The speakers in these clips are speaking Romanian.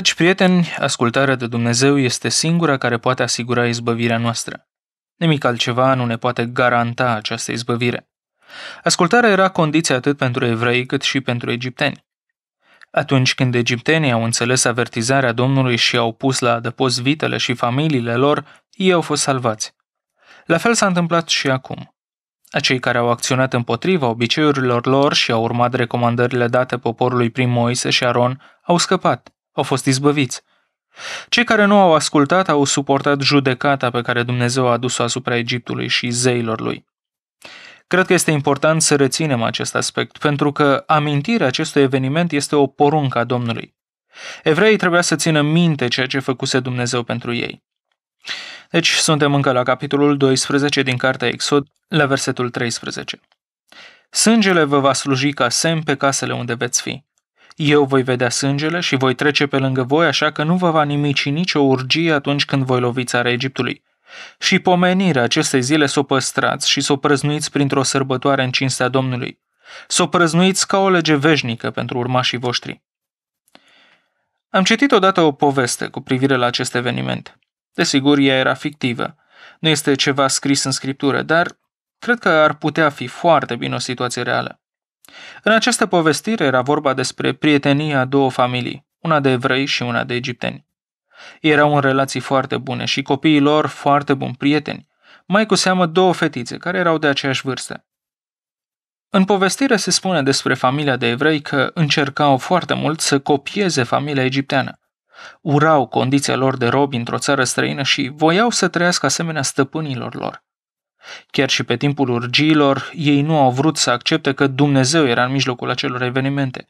Dragi prieteni, ascultarea de Dumnezeu este singura care poate asigura izbăvirea noastră. Nimic altceva nu ne poate garanta această izbăvire. Ascultarea era condiția atât pentru evrei cât și pentru egipteni. Atunci când egiptenii au înțeles avertizarea Domnului și au pus la adăpost vitele și familiile lor, ei au fost salvați. La fel s-a întâmplat și acum. Acei care au acționat împotriva obiceiurilor lor și au urmat recomandările date poporului prin Moise și Aron au scăpat – au fost izbăviți. Cei care nu au ascultat au suportat judecata pe care Dumnezeu a adus-o asupra Egiptului și zeilor lui. Cred că este important să reținem acest aspect, pentru că amintirea acestui eveniment este o poruncă a Domnului. Evreii trebuia să țină minte ceea ce făcuse Dumnezeu pentru ei. Deci suntem încă la capitolul 12 din cartea Exod, la versetul 13. Sângele vă va sluji ca semn pe casele unde veți fi. Eu voi vedea sângele și voi trece pe lângă voi, așa că nu vă va nimici nicio urgie atunci când voi lovi țara Egiptului. Și pomenirea acestei zile s o păstrați și s o prăznuiți printr-o sărbătoare în cinstea Domnului. s o prăznuiți ca o lege veșnică pentru urmașii voștri. Am citit odată o poveste cu privire la acest eveniment. Desigur, ea era fictivă. Nu este ceva scris în scriptură, dar cred că ar putea fi foarte bine o situație reală. În această povestire era vorba despre prietenia a două familii, una de evrei și una de egipteni. erau în relații foarte bune și copiii lor foarte buni prieteni, mai cu seamă două fetițe care erau de aceeași vârstă. În povestire se spune despre familia de evrei că încercau foarte mult să copieze familia egipteană. Urau condiția lor de robi într-o țară străină și voiau să trăiască asemenea stăpânilor lor. Chiar și pe timpul urgiilor, ei nu au vrut să accepte că Dumnezeu era în mijlocul acelor evenimente.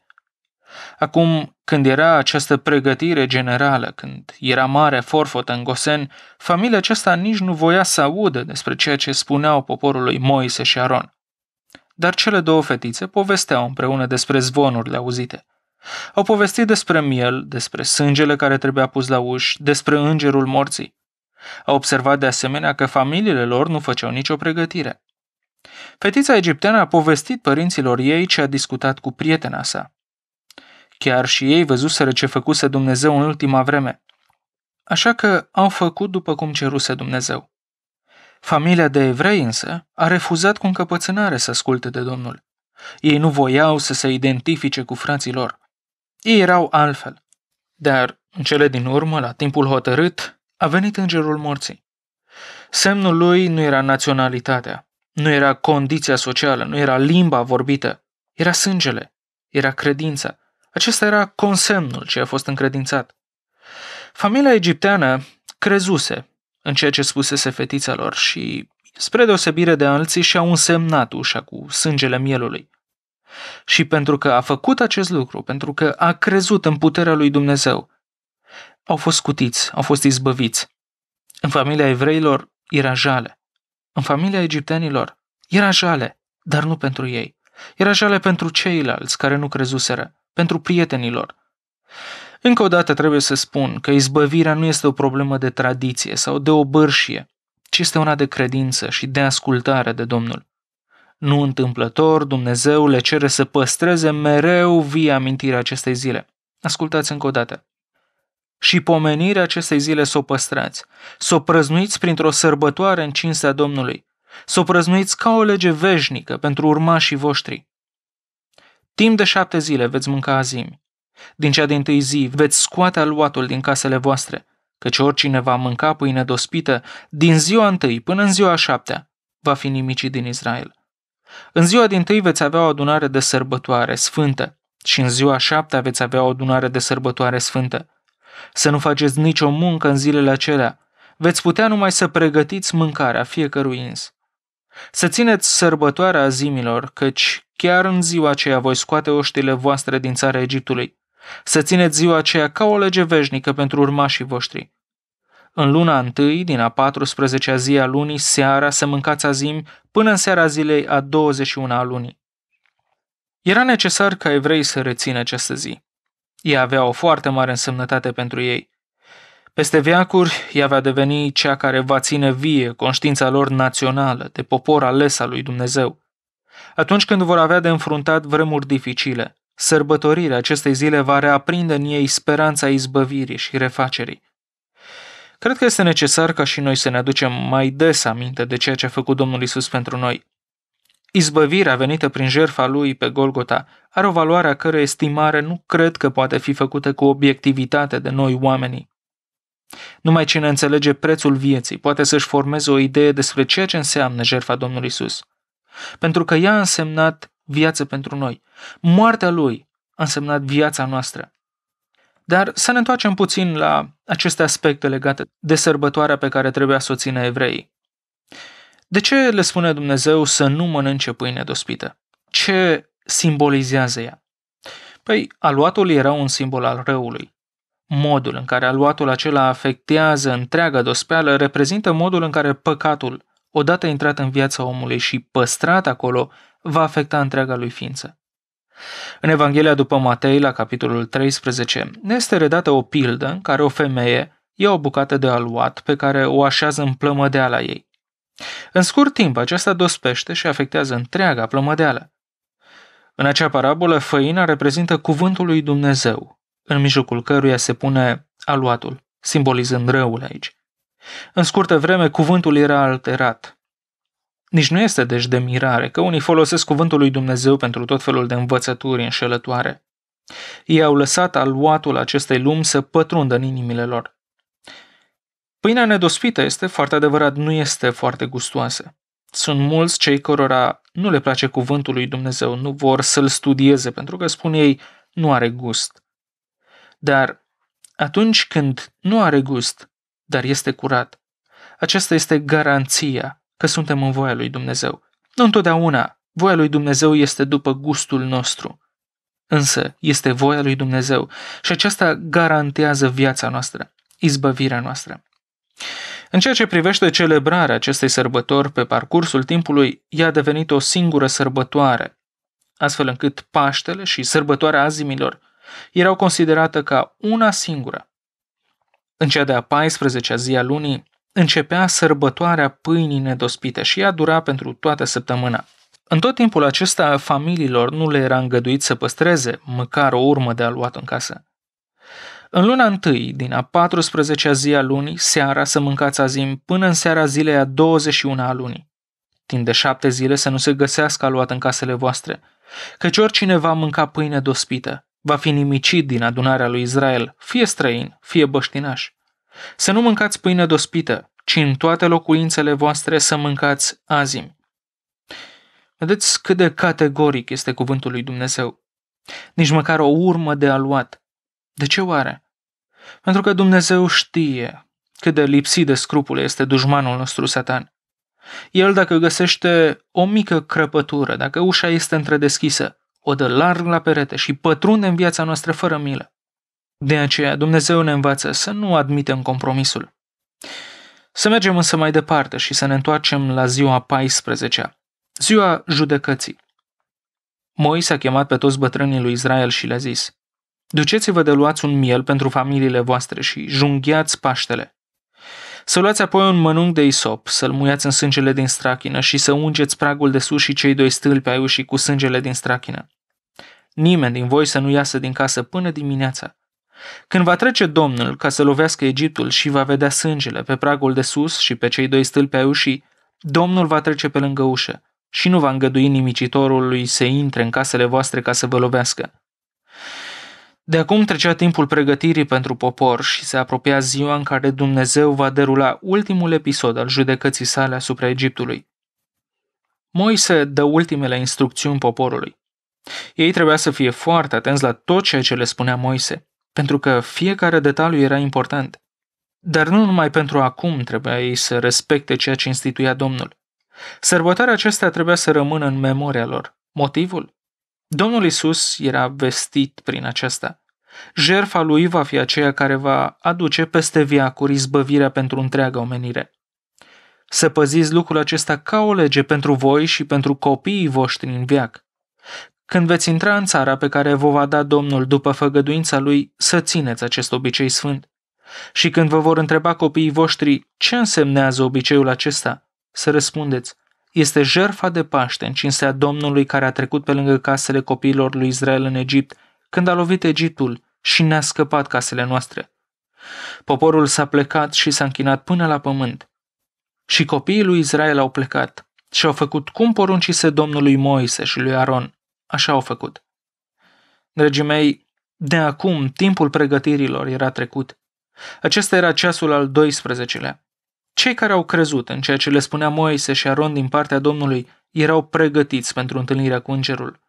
Acum, când era această pregătire generală, când era mare forfotă în Gosen, familia aceasta nici nu voia să audă despre ceea ce spuneau poporului Moise și Aron. Dar cele două fetițe povesteau împreună despre zvonurile auzite. Au povestit despre miel, despre sângele care trebuia pus la uși, despre îngerul morții. A observat de asemenea că familiile lor nu făceau nicio pregătire. Fetița egipteană a povestit părinților ei ce a discutat cu prietena sa. Chiar și ei văzuseră ce făcuse Dumnezeu în ultima vreme. Așa că au făcut după cum ceruse Dumnezeu. Familia de evrei însă a refuzat cu încăpățânare să asculte de Domnul. Ei nu voiau să se identifice cu frații lor. Ei erau altfel. Dar, în cele din urmă, la timpul hotărât, a venit îngerul morții. Semnul lui nu era naționalitatea, nu era condiția socială, nu era limba vorbită, era sângele, era credința. Acesta era consemnul ce a fost încredințat. Familia egipteană crezuse în ceea ce spusese fetița lor și, spre deosebire de alții, și-au însemnat ușa cu sângele mielului. Și pentru că a făcut acest lucru, pentru că a crezut în puterea lui Dumnezeu, au fost scutiți, au fost izbăviți. În familia evreilor era jale. În familia egiptenilor era jale, dar nu pentru ei. Era jale pentru ceilalți care nu crezuseră, pentru prietenilor. Încă o dată trebuie să spun că izbăvirea nu este o problemă de tradiție sau de obârșie, ci este una de credință și de ascultare de Domnul. Nu întâmplător, Dumnezeu le cere să păstreze mereu via amintirea acestei zile. Ascultați încă o dată și pomenirea acestei zile să o păstrați, să o prăznuiți printr-o sărbătoare în cinstea Domnului, să o prăznuiți ca o lege veșnică pentru urmașii voștri. Timp de șapte zile veți mânca azimi. Din cea din tâi zi veți scoate aluatul din casele voastre, căci oricine va mânca pâine dospită din ziua întâi până în ziua șaptea va fi nimicit din Israel. În ziua din tâi veți avea o adunare de sărbătoare sfântă și în ziua șaptea veți avea o adunare de sărbătoare sfântă. Să nu faceți nicio muncă în zilele acelea. Veți putea numai să pregătiți mâncarea fiecărui ins. Să țineți sărbătoarea zimilor, căci chiar în ziua aceea voi scoate oștile voastre din țara Egiptului. Să țineți ziua aceea ca o lege veșnică pentru urmașii voștri. În luna întâi, din a 14-a zi a lunii, seara, să mâncați azim până în seara zilei a 21-a lunii. Era necesar ca evrei să rețină această zi. Ea avea o foarte mare însemnătate pentru ei. Peste veacuri, ea va deveni cea care va ține vie conștiința lor națională, de popor ales al lui Dumnezeu. Atunci când vor avea de înfruntat vremuri dificile, sărbătorirea acestei zile va reaprinde în ei speranța izbăvirii și refacerii. Cred că este necesar ca și noi să ne aducem mai des aminte de ceea ce a făcut Domnul Isus pentru noi. Izbăvirea venită prin jertfa lui pe Golgota are o valoare a cărei estimare nu cred că poate fi făcută cu obiectivitate de noi oamenii. Numai cine înțelege prețul vieții poate să-și formeze o idee despre ceea ce înseamnă jertfa Domnului Isus. Pentru că ea a însemnat viață pentru noi. Moartea lui a însemnat viața noastră. Dar să ne întoarcem puțin la aceste aspecte legate de sărbătoarea pe care trebuia să o țină evreii. De ce le spune Dumnezeu să nu mănânce pâine dospită? Ce simbolizează ea? Păi, aluatul era un simbol al răului. Modul în care aluatul acela afectează întreaga dospeală reprezintă modul în care păcatul, odată intrat în viața omului și păstrat acolo, va afecta întreaga lui ființă. În Evanghelia după Matei, la capitolul 13, ne este redată o pildă în care o femeie ia o bucată de aluat pe care o așează în de ala ei. În scurt timp, aceasta dospește și afectează întreaga plămădeală. În acea parabolă, făina reprezintă cuvântul lui Dumnezeu, în mijlocul căruia se pune aluatul, simbolizând răul aici. În scurtă vreme, cuvântul era alterat. Nici nu este deci de mirare că unii folosesc cuvântul lui Dumnezeu pentru tot felul de învățături înșelătoare. Ei au lăsat aluatul acestei lumi să pătrundă în inimile lor. Pâinea nedospită este, foarte adevărat, nu este foarte gustoasă. Sunt mulți cei cărora nu le place cuvântul lui Dumnezeu, nu vor să-l studieze, pentru că spun ei, nu are gust. Dar atunci când nu are gust, dar este curat, aceasta este garanția că suntem în voia lui Dumnezeu. Nu întotdeauna, voia lui Dumnezeu este după gustul nostru, însă este voia lui Dumnezeu și aceasta garantează viața noastră, izbăvirea noastră. În ceea ce privește celebrarea acestei sărbători pe parcursul timpului, ea a devenit o singură sărbătoare, astfel încât Paștele și sărbătoarea azimilor erau considerate ca una singură. În cea de-a 14-a zi a lunii, începea sărbătoarea pâinii nedospite și ea dura pentru toată săptămâna. În tot timpul acesta, familiilor nu le era îngăduit să păstreze măcar o urmă de aluat în casă. În luna întâi, din a 14-a zi a lunii, seara să mâncați azim până în seara zilei a 21 a lunii. Timp de șapte zile să nu se găsească aluat în casele voastre, căci oricine va mânca pâine dospită va fi nimicit din adunarea lui Israel, fie străin, fie băștinaș. Să nu mâncați pâine dospită, ci în toate locuințele voastre să mâncați azim. Vedeți cât de categoric este cuvântul lui Dumnezeu. Nici măcar o urmă de aluat, de ce oare? Pentru că Dumnezeu știe cât de lipsit de scrupule este dușmanul nostru satan. El, dacă găsește o mică crăpătură, dacă ușa este întredeschisă, o dă larg la perete și pătrunde în viața noastră fără milă. De aceea, Dumnezeu ne învață să nu admitem compromisul. Să mergem însă mai departe și să ne întoarcem la ziua 14 ziua judecății. Moise a chemat pe toți bătrânii lui Israel și le-a zis, Duceți-vă de luați un miel pentru familiile voastre și junghiați Paștele. Să luați apoi un mănânc de isop, să-l muiați în sângele din strachină și să ungeți pragul de sus și cei doi stâlpi ai ușii cu sângele din strachină. Nimeni din voi să nu iasă din casă până dimineața. Când va trece Domnul ca să lovească Egiptul și va vedea sângele pe pragul de sus și pe cei doi stâlpi ai ușii, Domnul va trece pe lângă ușă și nu va îngădui nimicitorului să intre în casele voastre ca să vă lovească. De acum trecea timpul pregătirii pentru popor și se apropia ziua în care Dumnezeu va derula ultimul episod al judecății sale asupra Egiptului. Moise dă ultimele instrucțiuni poporului. Ei trebuia să fie foarte atenți la tot ceea ce le spunea Moise, pentru că fiecare detaliu era important. Dar nu numai pentru acum trebuia ei să respecte ceea ce instituia Domnul. Sărbătoarea aceasta trebuia să rămână în memoria lor. Motivul? Domnul Isus era vestit prin aceasta. Jerfa lui va fi aceea care va aduce peste viacuri izbăvirea pentru întreaga omenire. Să păziți lucrul acesta ca o lege pentru voi și pentru copiii voștri în viac. Când veți intra în țara pe care vă va da Domnul după făgăduința lui, să țineți acest obicei sfânt. Și când vă vor întreba copiii voștri ce însemnează obiceiul acesta, să răspundeți – este jertfa de Paște în cinstea Domnului care a trecut pe lângă casele copiilor lui Israel în Egipt, când a lovit Egiptul și ne-a scăpat casele noastre. Poporul s-a plecat și s-a închinat până la pământ. Și copiii lui Israel au plecat și au făcut cum poruncise Domnului Moise și lui Aron. Așa au făcut. Dragii mei, de acum timpul pregătirilor era trecut. Acesta era ceasul al 12-lea. Cei care au crezut în ceea ce le spunea Moise și Aron din partea Domnului erau pregătiți pentru întâlnirea cu îngerul.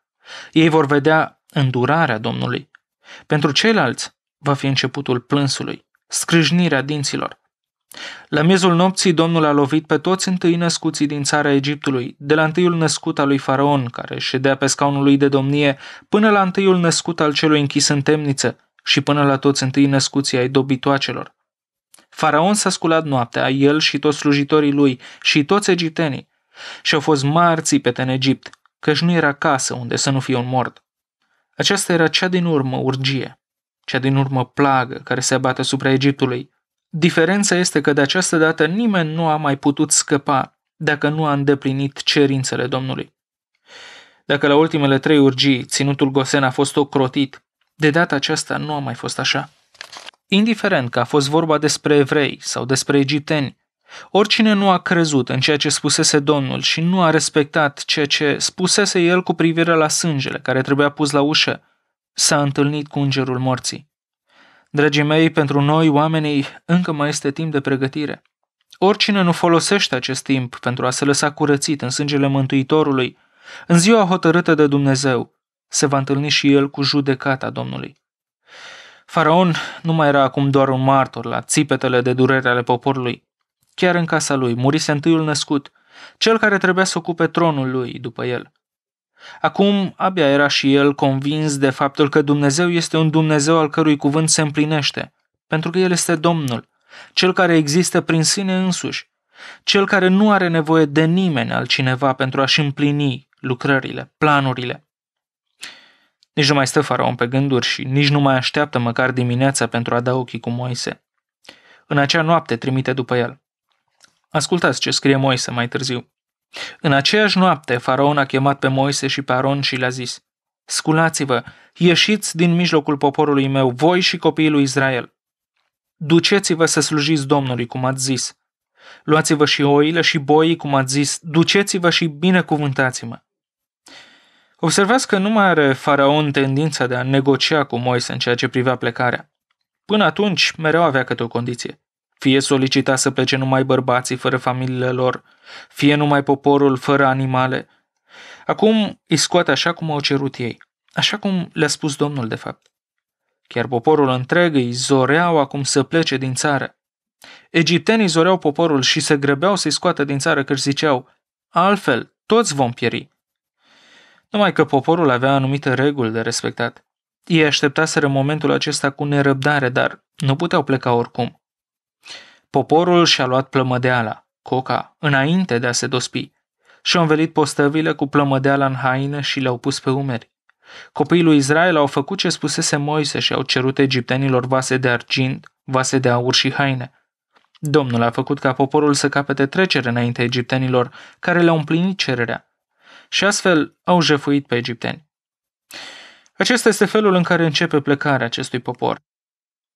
Ei vor vedea îndurarea Domnului. Pentru ceilalți va fi începutul plânsului, scrâșnirea dinților. La miezul nopții, Domnul a lovit pe toți întâi născuții din țara Egiptului, de la întâiul născut al lui Faraon, care ședea pe scaunul lui de domnie, până la întâiul născut al celui închis în temniță și până la toți întâi născuții ai dobitoacelor. Faraon s-a sculat noaptea, el și toți slujitorii lui și toți egiptenii. Și au fost mari țipete în Egipt, căci nu era casă unde să nu fie un mort. Aceasta era cea din urmă urgie, cea din urmă plagă care se abate asupra Egiptului. Diferența este că de această dată nimeni nu a mai putut scăpa dacă nu a îndeplinit cerințele Domnului. Dacă la ultimele trei urgii ținutul Gosen a fost ocrotit, de data aceasta nu a mai fost așa. Indiferent că a fost vorba despre evrei sau despre egipteni, oricine nu a crezut în ceea ce spusese Domnul și nu a respectat ceea ce spusese el cu privire la sângele care trebuia pus la ușă, s-a întâlnit cu îngerul morții. Dragii mei, pentru noi, oamenii, încă mai este timp de pregătire. Oricine nu folosește acest timp pentru a se lăsa curățit în sângele Mântuitorului, în ziua hotărâtă de Dumnezeu, se va întâlni și el cu judecata Domnului. Faraon nu mai era acum doar un martor la țipetele de durere ale poporului. Chiar în casa lui murise întâiul născut, cel care trebuia să ocupe tronul lui după el. Acum abia era și el convins de faptul că Dumnezeu este un Dumnezeu al cărui cuvânt se împlinește, pentru că El este Domnul, cel care există prin sine însuși, cel care nu are nevoie de nimeni altcineva pentru a-și împlini lucrările, planurile, nici nu mai stă faraon pe gânduri și nici nu mai așteaptă măcar dimineața pentru a da ochii cu Moise. În acea noapte trimite după el. Ascultați ce scrie Moise mai târziu. În aceeași noapte, faraon a chemat pe Moise și pe Aron și le-a zis, Sculați-vă, ieșiți din mijlocul poporului meu, voi și copiii lui Israel. Duceți-vă să slujiți Domnului, cum ați zis. Luați-vă și oile și boii, cum ați zis, duceți-vă și binecuvântați-mă. Observați că nu mai are faraon tendința de a negocia cu Moise în ceea ce privea plecarea. Până atunci, mereu avea câte o condiție. Fie solicita să plece numai bărbații fără familiile lor, fie numai poporul fără animale. Acum îi scoate așa cum au cerut ei, așa cum le-a spus Domnul de fapt. Chiar poporul întreg îi zoreau acum să plece din țară. Egiptenii zoreau poporul și se grăbeau să-i scoată din țară că ziceau, altfel toți vom pieri numai că poporul avea anumite reguli de respectat. Ei așteptaseră momentul acesta cu nerăbdare, dar nu puteau pleca oricum. Poporul și-a luat plămădeala, coca, înainte de a se dospi. Și-au învelit postăvile cu plămădeala în haine și le-au pus pe umeri. Copiii lui Israel au făcut ce spusese Moise și au cerut egiptenilor vase de argint, vase de aur și haine. Domnul a făcut ca poporul să capete trecere înainte egiptenilor, care le-au împlinit cererea și astfel au jefuit pe egipteni. Acesta este felul în care începe plecarea acestui popor.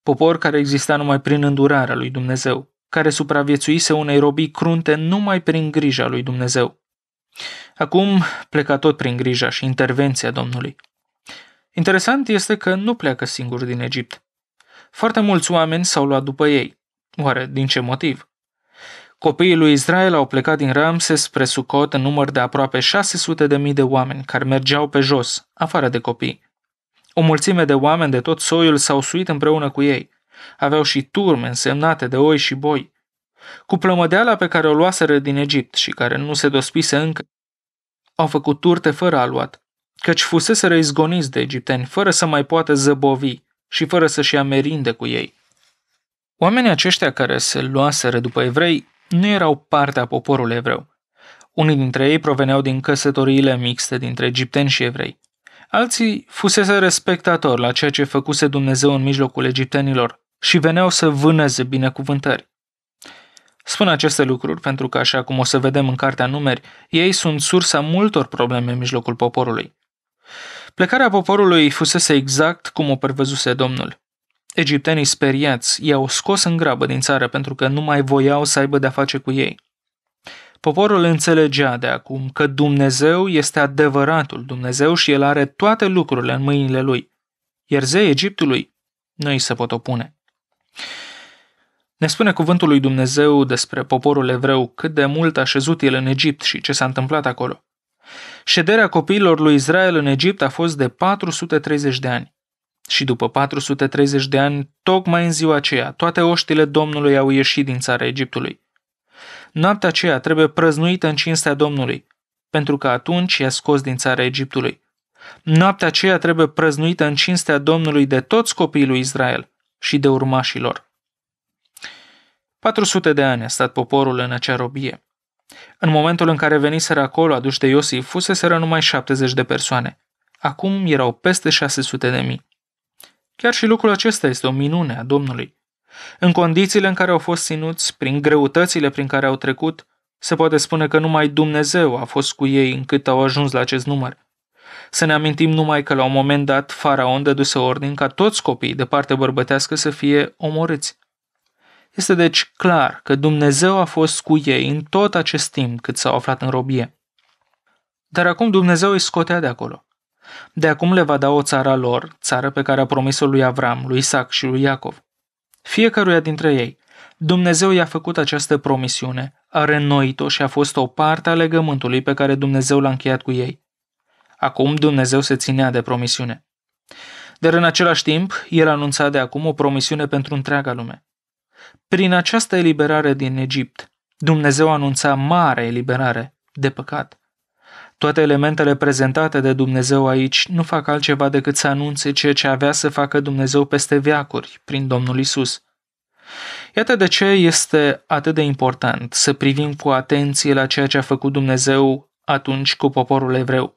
Popor care exista numai prin îndurarea lui Dumnezeu, care supraviețuise unei robii crunte numai prin grija lui Dumnezeu. Acum pleca tot prin grija și intervenția Domnului. Interesant este că nu pleacă singur din Egipt. Foarte mulți oameni s-au luat după ei. Oare din ce motiv? Copiii lui Israel au plecat din Ramses spre Sucot în număr de aproape 600 de mii de oameni care mergeau pe jos, afară de copii. O mulțime de oameni de tot soiul s-au suit împreună cu ei. Aveau și turme însemnate de oi și boi. Cu plămădeala pe care o luaseră din Egipt și care nu se dospise încă, au făcut turte fără aluat, căci fuseseră izgoniți de egipteni, fără să mai poată zăbovi și fără să-și amerinde cu ei. Oamenii aceștia care se luaseră după evrei nu erau parte a poporului evreu. Unii dintre ei proveneau din căsătoriile mixte dintre egipteni și evrei. Alții fusese respectatori la ceea ce făcuse Dumnezeu în mijlocul egiptenilor și veneau să vâneze binecuvântări. Spun aceste lucruri pentru că, așa cum o să vedem în cartea numeri, ei sunt sursa multor probleme în mijlocul poporului. Plecarea poporului fusese exact cum o pervăzuse Domnul. Egiptenii speriați i-au scos în grabă din țară pentru că nu mai voiau să aibă de-a face cu ei. Poporul înțelegea de acum că Dumnezeu este adevăratul Dumnezeu și el are toate lucrurile în mâinile lui, iar zei Egiptului nu îi se pot opune. Ne spune cuvântul lui Dumnezeu despre poporul evreu cât de mult a șezut el în Egipt și ce s-a întâmplat acolo. Șederea copiilor lui Israel în Egipt a fost de 430 de ani. Și după 430 de ani, tocmai în ziua aceea, toate oștile Domnului au ieșit din țara Egiptului. Noaptea aceea trebuie prăznuită în cinstea Domnului, pentru că atunci i-a scos din țara Egiptului. Noaptea aceea trebuie prăznuită în cinstea Domnului de toți copiii lui Israel și de urmașilor. 400 de ani a stat poporul în acea robie. În momentul în care veniseră acolo aduși de Iosif, fuseseră numai 70 de persoane. Acum erau peste 600 de mii. Chiar și lucrul acesta este o minune a Domnului. În condițiile în care au fost ținuți, prin greutățile prin care au trecut, se poate spune că numai Dumnezeu a fost cu ei încât au ajuns la acest număr. Să ne amintim numai că la un moment dat faraon dăduse ordin ca toți copiii de parte bărbătească să fie omorâți. Este deci clar că Dumnezeu a fost cu ei în tot acest timp cât s-au aflat în robie. Dar acum Dumnezeu îi scotea de acolo. De acum le va da o țară a lor, țară pe care a promis-o lui Avram, lui Isaac și lui Iacov. Fiecăruia dintre ei, Dumnezeu i-a făcut această promisiune, a renoit-o și a fost o parte a legământului pe care Dumnezeu l-a încheiat cu ei. Acum Dumnezeu se ținea de promisiune. Dar în același timp, el anunța de acum o promisiune pentru întreaga lume. Prin această eliberare din Egipt, Dumnezeu anunța mare eliberare de păcat – toate elementele prezentate de Dumnezeu aici nu fac altceva decât să anunțe ceea ce avea să facă Dumnezeu peste veacuri, prin Domnul Isus. Iată de ce este atât de important să privim cu atenție la ceea ce a făcut Dumnezeu atunci cu poporul evreu.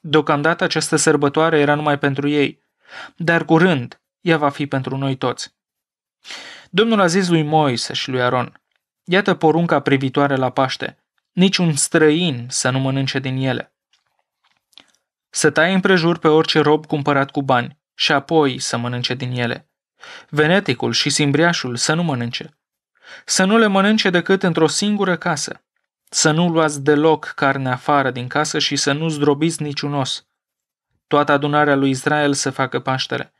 Deocamdată această sărbătoare era numai pentru ei, dar curând ea va fi pentru noi toți. Domnul a zis lui Moise și lui Aron, iată porunca privitoare la Paște – niciun străin să nu mănânce din ele. Să tai împrejur pe orice rob cumpărat cu bani și apoi să mănânce din ele. Veneticul și simbriașul să nu mănânce. Să nu le mănânce decât într-o singură casă. Să nu luați deloc carne afară din casă și să nu zdrobiți niciun os. Toată adunarea lui Israel să facă paștele.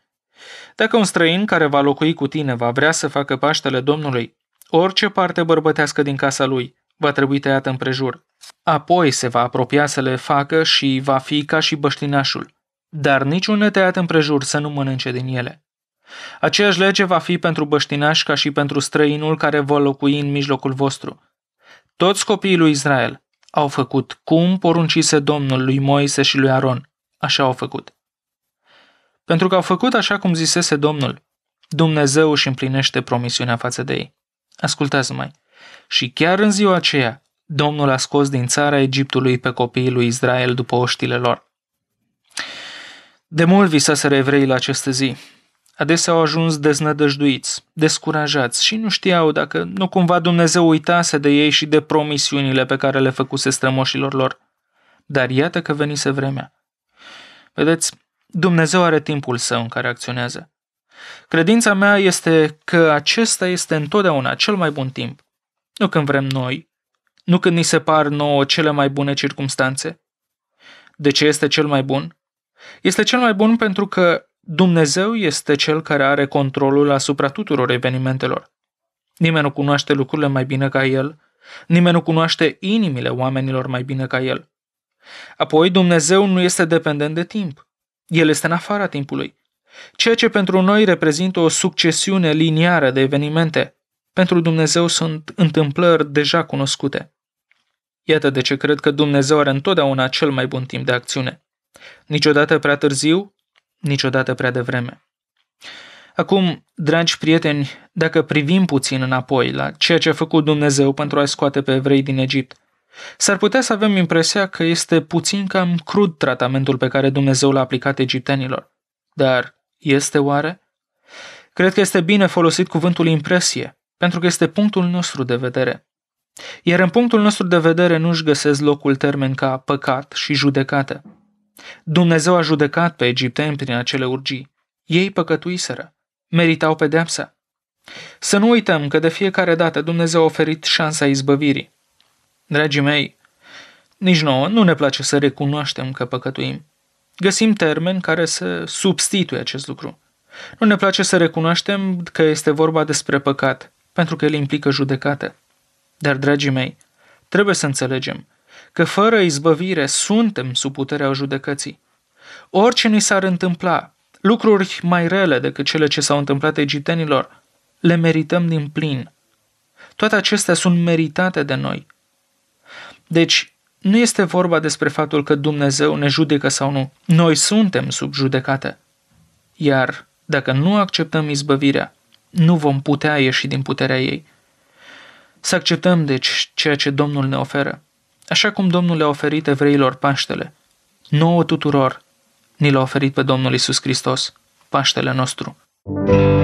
Dacă un străin care va locui cu tine va vrea să facă paștele Domnului, orice parte bărbătească din casa lui, va trebui tăiată împrejur. Apoi se va apropia să le facă și va fi ca și băștinașul, dar niciun netăiat împrejur să nu mănânce din ele. Aceeași lege va fi pentru băștinaș ca și pentru străinul care va locui în mijlocul vostru. Toți copiii lui Israel au făcut cum poruncise Domnul lui Moise și lui Aron. Așa au făcut. Pentru că au făcut așa cum zisese Domnul, Dumnezeu își împlinește promisiunea față de ei. Ascultați mai. Și chiar în ziua aceea, Domnul a scos din țara Egiptului pe copiii lui Israel după oștile lor. De mult visaseră evrei la această zi. Adesea au ajuns deznădăjduiți, descurajați și nu știau dacă nu cumva Dumnezeu uitase de ei și de promisiunile pe care le făcuse strămoșilor lor. Dar iată că venise vremea. Vedeți, Dumnezeu are timpul său în care acționează. Credința mea este că acesta este întotdeauna cel mai bun timp nu când vrem noi, nu când ni se par nouă cele mai bune circumstanțe. De ce este cel mai bun? Este cel mai bun pentru că Dumnezeu este cel care are controlul asupra tuturor evenimentelor. Nimeni nu cunoaște lucrurile mai bine ca el, nimeni nu cunoaște inimile oamenilor mai bine ca el. Apoi, Dumnezeu nu este dependent de timp. El este în afara timpului. Ceea ce pentru noi reprezintă o succesiune liniară de evenimente, pentru Dumnezeu sunt întâmplări deja cunoscute. Iată de ce cred că Dumnezeu are întotdeauna cel mai bun timp de acțiune. Niciodată prea târziu, niciodată prea devreme. Acum, dragi prieteni, dacă privim puțin înapoi la ceea ce a făcut Dumnezeu pentru a scoate pe evrei din Egipt, s-ar putea să avem impresia că este puțin cam crud tratamentul pe care Dumnezeu l-a aplicat egiptenilor. Dar este oare? Cred că este bine folosit cuvântul impresie, pentru că este punctul nostru de vedere. Iar în punctul nostru de vedere nu-și găsesc locul termen ca păcat și judecată. Dumnezeu a judecat pe egipteni prin acele urgii. Ei păcătuiseră, meritau pedepsa. Să nu uităm că de fiecare dată Dumnezeu a oferit șansa izbăvirii. Dragii mei, nici nouă nu ne place să recunoaștem că păcătuim. Găsim termeni care să substituie acest lucru. Nu ne place să recunoaștem că este vorba despre păcat – pentru că el implică judecată. Dar, dragii mei, trebuie să înțelegem că fără izbăvire suntem sub puterea judecății. Orice ni s-ar întâmpla, lucruri mai rele decât cele ce s-au întâmplat egiptenilor, le merităm din plin. Toate acestea sunt meritate de noi. Deci, nu este vorba despre faptul că Dumnezeu ne judecă sau nu. Noi suntem sub judecată. Iar dacă nu acceptăm izbăvirea, nu vom putea ieși din puterea ei. Să acceptăm, deci, ceea ce Domnul ne oferă, așa cum Domnul le-a oferit evreilor Paștele. Nouă tuturor ni l-a oferit pe Domnul Isus Hristos, Paștele nostru. Muzica.